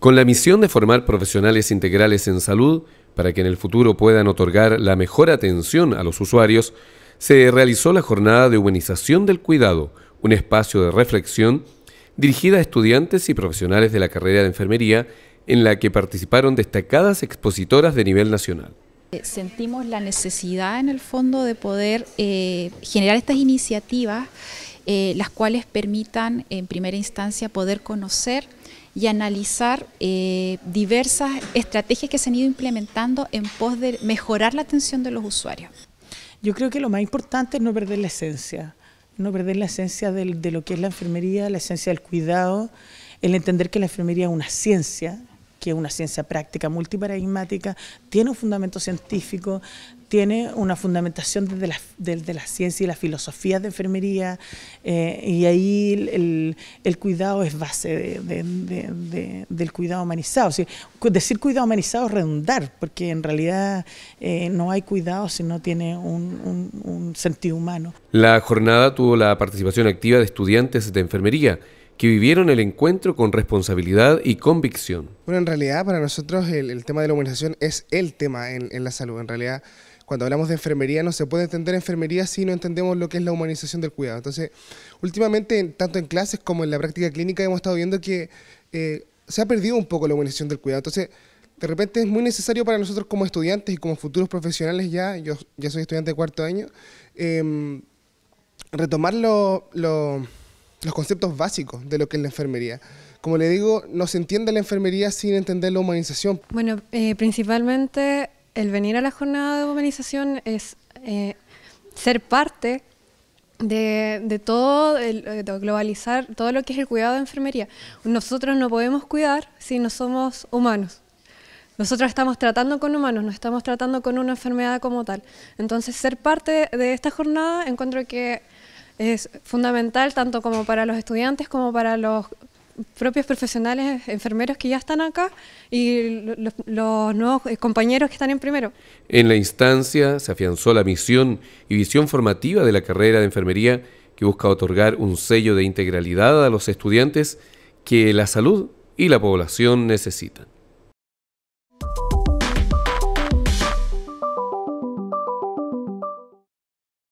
Con la misión de formar profesionales integrales en salud para que en el futuro puedan otorgar la mejor atención a los usuarios, se realizó la jornada de humanización del cuidado, un espacio de reflexión dirigida a estudiantes y profesionales de la carrera de enfermería en la que participaron destacadas expositoras de nivel nacional. Eh, sentimos la necesidad en el fondo de poder eh, generar estas iniciativas, eh, las cuales permitan en primera instancia poder conocer y analizar eh, diversas estrategias que se han ido implementando en pos de mejorar la atención de los usuarios. Yo creo que lo más importante es no perder la esencia, no perder la esencia de lo que es la enfermería, la esencia del cuidado, el entender que la enfermería es una ciencia, que es una ciencia práctica multiparadigmática, tiene un fundamento científico, tiene una fundamentación desde la, ciencia y la filosofía de enfermería, eh, y ahí el, cuidado es base del cuidado humanizado. decir cuidado humanizado es redundar, porque en realidad eh, no hay cuidado si no tiene un, un sentido humano. La jornada tuvo la participación activa de estudiantes de enfermería que vivieron el encuentro con responsabilidad y convicción. Bueno, en realidad para nosotros el, tema de la humanización es el tema en, la salud. En realidad cuando hablamos de enfermería no se puede entender enfermería si no entendemos lo que es la humanización del cuidado. Entonces, últimamente, tanto en clases como en la práctica clínica, hemos estado viendo que eh, se ha perdido un poco la humanización del cuidado. Entonces, de repente es muy necesario para nosotros como estudiantes y como futuros profesionales ya, yo ya soy estudiante de cuarto año, em, retomar lo los conceptos básicos de lo que es la enfermería. Como le digo, no se entiende la enfermería sin entender la humanización. Bueno, eh, principalmente el venir a la jornada de humanización es eh, ser parte de, todo, eh, globalizar todo lo que es el cuidado de enfermería. Nosotros no podemos cuidar si no somos humanos. Nosotros estamos tratando con humanos, no estamos tratando con una enfermedad como tal. Entonces, ser parte de esta jornada encuentro que es fundamental tanto como para los estudiantes como para los propios profesionales, enfermeros que ya están acá y los, nuevos eh, compañeros que están en primero. En la instancia se afianzó la misión y visión formativa de la carrera de enfermería que busca otorgar un sello de integralidad a los estudiantes que la salud y la población necesitan.